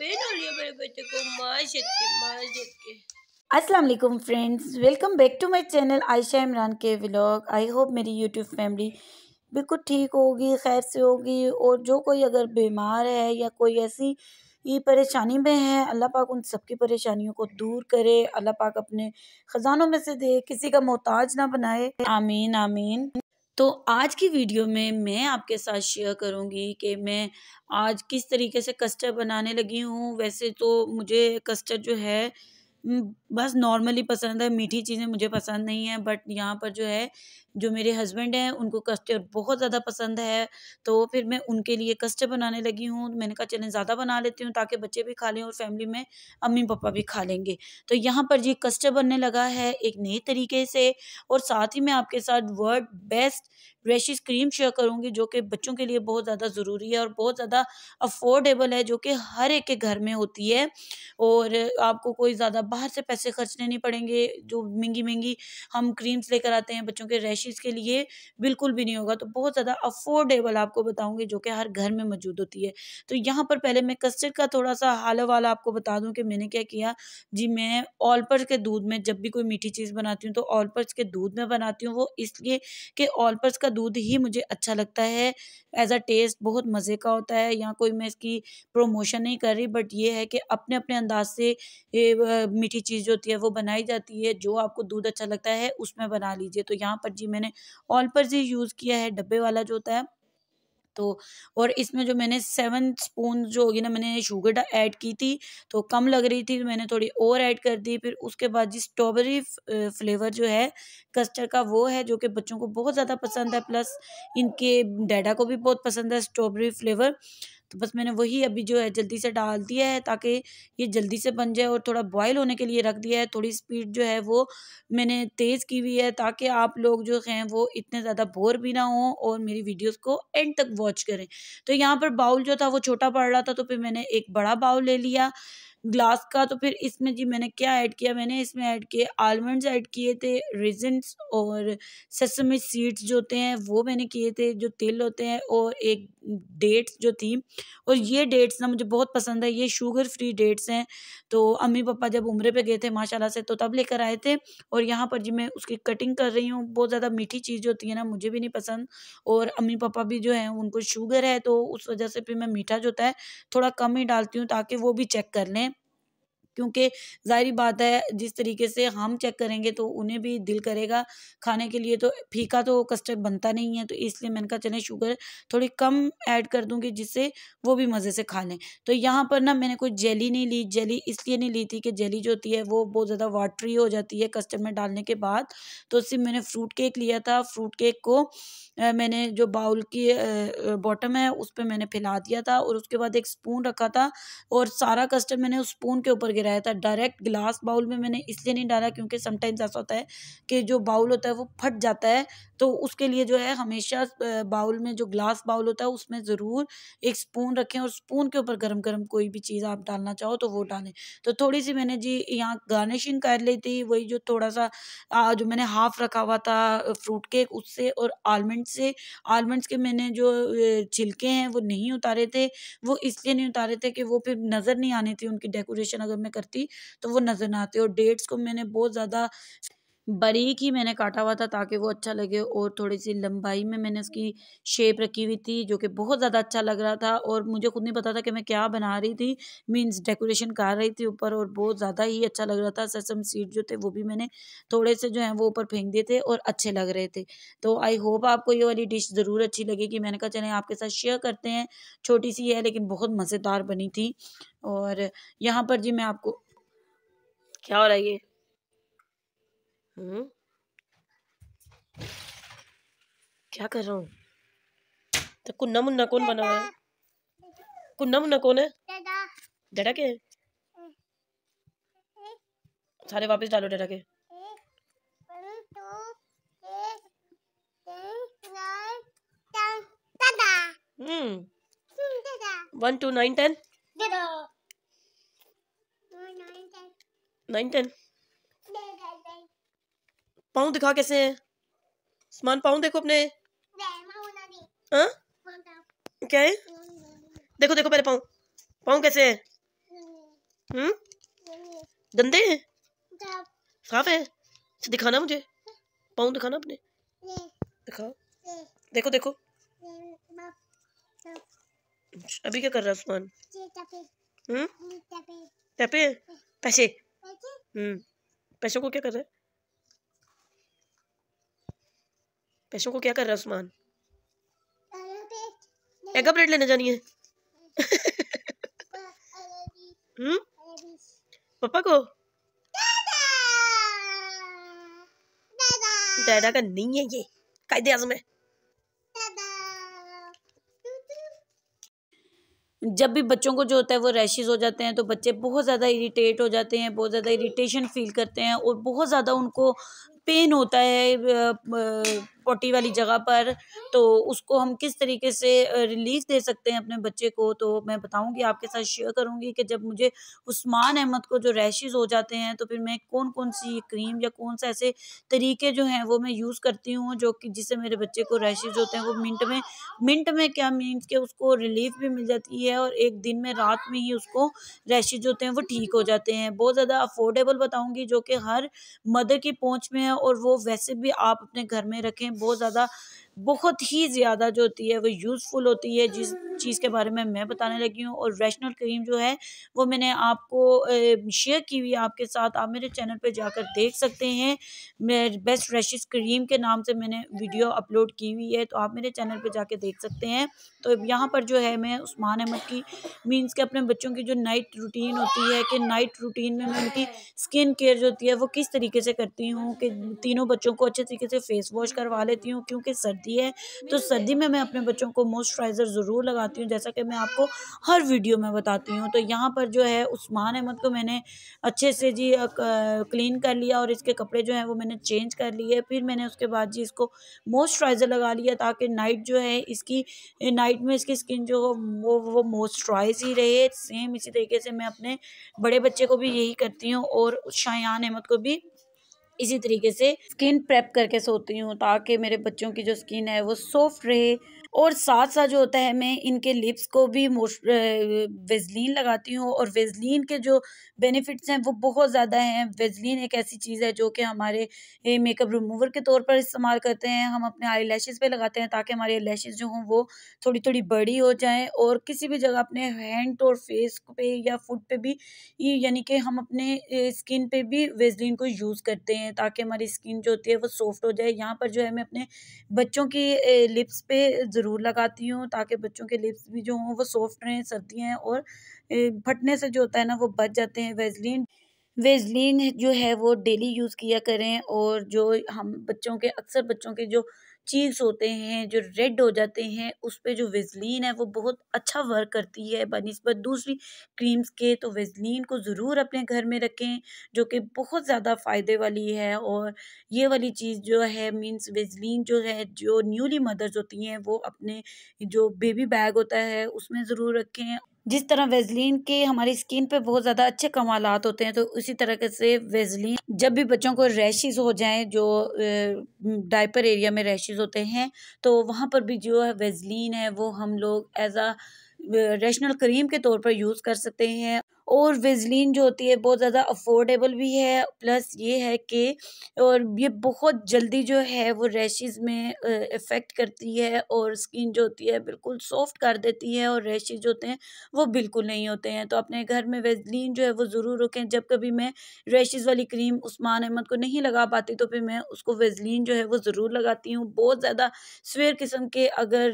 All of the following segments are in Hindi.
अस्सलाम वालेकुम friends welcome back to my channel Ayesha Imran के व्लॉग आई होप मेरी यूट्यूब फैमिली बिल्कुल ठीक होगी खैर से होगी और जो कोई अगर बीमार है या कोई ऐसी ये परेशानी में है अल्लाह पाक उन सबकी परेशानियों को दूर करे अल्लाह पाक अपने ख़जानों में से दे किसी का मोहताज ना बनाए आमीन आमीन तो आज की वीडियो में मैं आपके साथ शेयर करूंगी कि मैं आज किस तरीके से कस्टर्ड बनाने लगी हूँ वैसे तो मुझे कस्टर्ड जो है बस नॉर्मली पसंद है मीठी चीज़ें मुझे पसंद नहीं है बट यहाँ पर जो है जो मेरे हस्बैंड हैं उनको कस्टर्ड बहुत ज़्यादा पसंद है तो फिर मैं उनके लिए कस्टर्ड बनाने लगी हूँ मैंने कहा चलें ज़्यादा बना लेती हूँ ताकि बच्चे भी खा लें और फैमिली में अम्मी पापा भी खा लेंगे तो यहाँ पर जी कस्टर्ड बनने लगा है एक नए तरीके से और साथ ही मैं आपके साथ world best rashes cream share करूंगी जो कि बच्चों के लिए बहुत ज़्यादा ज़रूरी है और बहुत ज़्यादा अफोर्डेबल है जो कि हर एक के घर में होती है और आपको कोई ज़्यादा बाहर से पैसे खर्चने नहीं पड़ेंगे जो महंगी महंगी हम क्रीम्स लेकर आते हैं बच्चों के रेशिस के लिए बिल्कुल भी नहीं होगा तो बहुत ज़्यादा अफोर्डेबल आपको बताऊँगी जो कि हर घर में मौजूद होती है तो यहाँ पर पहले मैं कस्टर्ड का थोड़ा सा हाल वाला आपको बता दूँ कि मैंने क्या किया जी मैं ऑलपर्स के दूध में जब भी कोई मीठी चीज़ बनाती हूँ तो ऑलपर्स के दूध में बनाती हूँ वो इसलिए कि ऑलपर्स का दूध ही मुझे अच्छा लगता है एज अ टेस्ट बहुत मज़े का होता है यहाँ कोई मैं इसकी प्रोमोशन नहीं कर रही बट ये है कि अपने अपने अंदाज से मीठी चीज़ जो होती है वो बनाई जाती है जो आपको दूध अच्छा लगता है उसमें बना लीजिए तो यहाँ पर जी मैंने ऑल पर जी यूज़ किया है डब्बे वाला जो होता है तो और इसमें जो मैंने सेवन स्पून जो होगी ना मैंने शुगर ऐड की थी तो कम लग रही थी तो मैंने थोड़ी और ऐड कर दी फिर उसके बाद जी स्ट्रॉबेरी फ्लेवर जो है कस्टर्ड का वो है जो कि बच्चों को बहुत ज़्यादा पसंद है प्लस इनके डैडा को भी बहुत पसंद है स्ट्रॉबेरी फ्लेवर तो बस मैंने वही अभी जो है जल्दी से डाल दिया है ताकि ये जल्दी से बन जाए और थोड़ा बॉयल होने के लिए रख दिया है थोड़ी स्पीड जो है वो मैंने तेज़ की हुई है ताकि आप लोग जो हैं वो इतने ज़्यादा बोर भी ना हों और मेरी वीडियोस को एंड तक वॉच करें तो यहाँ पर बाउल जो था वो छोटा पड़ रहा था तो फिर मैंने एक बड़ा बाउल ले लिया ग्लास का तो फिर इसमें जी मैंने क्या ऐड किया मैंने इसमें ऐड किए आलमंड्स ऐड किए थे रिजेंट्स और सेसमी सीड्स जो होते हैं वो मैंने किए थे जो तिल होते हैं और एक डेट्स जो थी और ये डेट्स ना मुझे बहुत पसंद है ये शुगर फ्री डेट्स हैं तो अम्मी पापा जब उम्र पर गए थे माशाला से तो तब लेकर आए थे और यहाँ पर जी मैं उसकी कटिंग कर रही हूँ बहुत ज़्यादा मीठी चीज़ होती है ना मुझे भी नहीं पसंद और अम्मी पापा भी जो है उनको शुगर है तो उस वजह से फिर मैं मीठा जो होता है थोड़ा कम ही डालती हूँ ताकि वो भी चेक कर लें क्योंकि ज़ाहरी बात है जिस तरीके से हम चेक करेंगे तो उन्हें भी दिल करेगा खाने के लिए तो फीका तो कस्टर्ड बनता नहीं है तो इसलिए मैंने कहा चले शुगर थोड़ी कम ऐड कर दूँगी जिससे वो भी मज़े से खा लें तो यहाँ पर ना मैंने कोई जेली नहीं ली जेली इसलिए नहीं ली थी कि जेली जो होती है वो बहुत ज़्यादा वाटरी हो जाती है कस्टर्ड में डालने के बाद तो सिर्फ मैंने फ्रूट केक लिया था फ्रूट केक को मैंने जो बाउल की बॉटम है उस पर मैंने फैला दिया था और उसके बाद एक स्पून रखा था और सारा कस्टर्ड मैंने उस स्पून के ऊपर गिरा गिराया था डायरेक्ट ग्लास बाउल में मैंने इसलिए नहीं डाला क्योंकि समटाइम्स ऐसा होता है कि जो बाउल होता है वो फट जाता है तो उसके लिए जो है हमेशा बाउल में जो ग्लास बाउल होता है उसमें ज़रूर एक स्पून रखें और स्पून के ऊपर गर्म गर्म कोई भी चीज़ आप डालना चाहो तो वो डालें तो थोड़ी सी मैंने जी यहाँ गार्निशिंग कर ली थी वही जो थोड़ा सा जो मैंने हाफ रखा हुआ था फ्रूट केक उससे और आलमंड से आलमंड्स के मैंने जो छिलके हैं वो नहीं उतारे थे वो इसलिए नहीं उतारे थे कि वो फिर नज़र नहीं आने थी उनकी डेकोरेशन अगर मैं में करती तो वो नज़र ना आते और डेट्स को मैंने बहुत ज़्यादा बारीक ही मैंने काटा हुआ था ताकि वो अच्छा लगे और थोड़ी सी लंबाई में मैंने उसकी शेप रखी हुई थी जो कि बहुत ज़्यादा अच्छा लग रहा था और मुझे खुद नहीं पता था कि मैं क्या बना रही थी मीन्स डेकोरेशन कर रही थी ऊपर और बहुत ज़्यादा ही अच्छा लग रहा था सरसम सीड जो थे वो भी मैंने थोड़े से जो है वो ऊपर फेंक दिए थे और अच्छे लग रहे थे तो आई होप आपको ये वाली डिश ज़रूर अच्छी लगेगी मैंने कहा चले आपके साथ शेयर करते हैं छोटी सी है लेकिन बहुत मज़ेदार बनी थी और यहाँ पर जी मैं आपको क्या हो रहा है ये हम्म क्या कर रहा हूँ तो कुन्ना मुन्ना कौन बना हुआ है कुन्ना मुन्ना कौन है डेडा के सारे वापस डालो डेडा के one two nine ten nine ten पाँव दिखा कैसे हैं समान पाँव देखो अपने हाँ? क्या है देखो देखो पहले पाँव पाँव कैसे हैं हम्म गंदे हैं साफ है अच्छा, दिखाना मुझे पाँव दिखाना अपने दिखाओ देखो देखो अभी क्या कर रहा है उस्मान हम्म पैसे हम्म पैसों को क्या कर रहा है पैसों को क्या कर रहा है उस्मान एगा ब्रेड लेने जानी है हम्म पापा को डैडा का नहीं है ये कायदे आजम है जब भी बच्चों को जो होता है वो रैशेज़ हो जाते हैं तो बच्चे बहुत ज़्यादा इरिटेट हो जाते हैं बहुत ज़्यादा इरिटेशन फील करते हैं और बहुत ज़्यादा उनको पेन होता है पॉटी वाली जगह पर तो उसको हम किस तरीके से रिलीफ दे सकते हैं अपने बच्चे को तो मैं बताऊंगी आपके साथ शेयर करूंगी कि जब मुझे उस्मान अहमद को जो रैशेज़ हो जाते हैं तो फिर मैं कौन कौन सी क्रीम या कौन सा ऐसे तरीके जो हैं वो मैं यूज़ करती हूँ जो कि जिससे मेरे बच्चे को रैशेज़ होते हैं वो मिनट में मिनट में क्या मीन्स के उसको रिलीफ भी मिल जाती है और एक दिन में रात में ही उसको रैशेज होते हैं वो ठीक हो जाते हैं बहुत ज़्यादा अफोर्डेबल बताऊँगी जो कि हर मदर की पहुँच में है और वो वैसे भी आप अपने घर में रखें बहुत ज़्यादा बहुत ही ज़्यादा जो होती है वो यूज़फुल होती है जिस चीज़ के बारे में मैं बताने लगी हूँ और रेशनल क्रीम जो है वो मैंने आपको शेयर की हुई आपके साथ आप मेरे चैनल पे जाकर देख सकते हैं बेस्ट रेशिस क्रीम के नाम से मैंने वीडियो अपलोड की हुई है तो आप मेरे चैनल पे जाकर देख सकते हैं तो यहाँ पर जो है मैं उस्मान अहमद की मीन्स के अपने बच्चों की जो नाइट रूटीन होती है कि नाइट रूटीन में मैं उनकी स्किन केयर जो होती है वो किस तरीके से करती हूँ कि तीनों बच्चों को अच्छे तरीके से फेस वॉश करवा लेती हूँ क्योंकि सर्दी होती है तो सर्दी में मैं अपने बच्चों को मॉइस्चराइज़र ज़रूर लगाती हूँ जैसा कि मैं आपको हर वीडियो में बताती हूँ तो यहाँ पर जो है उस्मान अहमद को मैंने अच्छे से जी क्लीन कर लिया और इसके कपड़े जो हैं वो मैंने चेंज कर लिए फिर मैंने उसके बाद जी इसको मॉइस्चराइज़र लगा लिया ताकि नाइट जो है इसकी नाइट में इसकी स्किन जो वो वो मॉइस्चराइज ही रहे सेम इसी तरीके से मैं अपने बड़े बच्चे को भी यही करती हूँ और शायान अहमद को भी इसी तरीके से स्किन प्रेप करके सोती हूँ ताकि मेरे बच्चों की जो स्किन है वो सॉफ्ट रहे और साथ साथ जो होता है मैं इनके लिप्स को भी वेजलिन लगाती हूँ और वेजलिन के जो बेनिफिट्स हैं वो बहुत ज़्यादा हैं वेजलिन एक ऐसी चीज़ है जो कि हमारे मेकअप रिमूवर के तौर पर इस्तेमाल करते हैं हम अपने आई लैशेज़ पर लगाते हैं ताकि हमारे लैशेज़ जो हों वो थोड़ी थोड़ी बड़ी हो जाएँ और किसी भी जगह अपने हैंड और फेस पे या फुट पे भी यानी कि हम अपने स्किन पे भी वेजलिन को यूज़ करते हैं ताकि हमारी स्किन जो होती है वो सॉफ्ट हो जाए यहाँ पर जो है मैं अपने बच्चों की लिप्स पे ज़रूर लगाती हूँ ताकि बच्चों के लिप्स भी जो हों वो सॉफ्ट रहें सर्दी हैं और फटने से जो होता है ना वो बच जाते हैं वेजलिन वेजलिन जो है वो डेली यूज़ किया करें और जो हम बच्चों के अक्सर बच्चों के जो चीक्स होते हैं जो रेड हो जाते हैं उस पर जो वेजलिन है वो बहुत अच्छा वर्क करती है बनस्बत दूसरी क्रीम्स के तो वेजलिन को ज़रूर अपने घर में रखें जो कि बहुत ज़्यादा फ़ायदे वाली है और ये वाली चीज़ जो है मीन्स वेजलिन जो है जो न्यूली मदर्स होती हैं वो अपने जो बेबी बैग होता है उसमें ज़रूर रखें जिस तरह वेजलिन के हमारी स्किन पे बहुत ज़्यादा अच्छे कमालत होते हैं तो उसी तरह से वेजलिन जब भी बच्चों को रैशेज़ हो जाए जो डायपर एरिया में रैशेज़ होते हैं तो वहाँ पर भी जो है वेजलिन है वो हम लोग एज़ आ रेशनल क्रीम के तौर पर यूज़ कर सकते हैं और वेज़लिन जो होती है बहुत ज़्यादा अफोर्डेबल भी है प्लस ये है कि और ये बहुत जल्दी जो है वो रैशेस में इफ़ेक्ट करती है और स्किन जो होती है बिल्कुल सॉफ्ट कर देती है और रैशेज़ होते हैं वो बिल्कुल नहीं होते हैं तो अपने घर में वेज़लिन जो है वो ज़रूर रखें जब कभी मैं रैशेज़ वाली क्रीम उस्मान अहमद को नहीं लगा पाती तो फिर मैं उसको वेज़लिन जो है वो ज़रूर लगाती हूँ बहुत ज़्यादा स्वेयर किस्म के अगर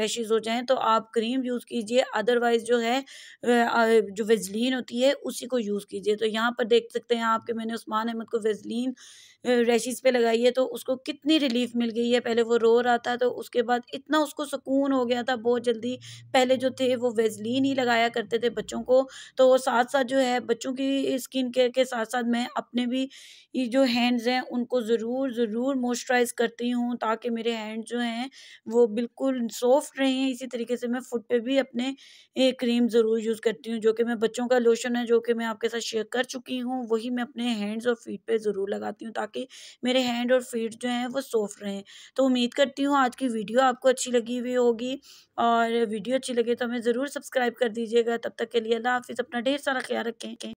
रैशेज़ हो जाएँ तो आप क्रीम यूज़ कीजिए अदरवाइज़ जो है जो वेज़लिन बेहतरीन होती है उसी को यूज़ कीजिए तो यहाँ पर देख सकते हैं आपके मैंने उस्मान अहमद को वेजलिन रैशीज़ पे लगाई है तो उसको कितनी रिलीफ मिल गई है पहले वो रो रहा था तो उसके बाद इतना उसको सुकून हो गया था बहुत जल्दी पहले जो थे वो वेजलिन ही लगाया करते थे बच्चों को तो साथ साथ जो है बच्चों की स्किन केयर के साथ साथ मैं अपने भी जो हैंड्स हैं उनको ज़रूर ज़रूर मॉइस्चराइज करती हूँ ताकि मेरे हैंड जो हैं वो बिल्कुल सॉफ्ट रहें इसी तरीके से मैं फुट पे भी अपने क्रीम ज़रूर यूज़ करती हूँ जो कि मैं बच्चों का लोशन है जो कि मैं आपके साथ शेयर कर चुकी हूँ वही मैं अपने हैंड्स और फीट पे ज़रूर लगाती हूँ ताकि ताकि मेरे हैंड और फीट जो हैं वो सॉफ्ट रहें तो उम्मीद करती हूँ आज की वीडियो आपको अच्छी लगी हुई होगी और वीडियो अच्छी लगे तो हमें ज़रूर सब्सक्राइब कर दीजिएगा तब तक के लिए अल्लाह हाफिज़ अपना ढेर सारा ख्याल रखें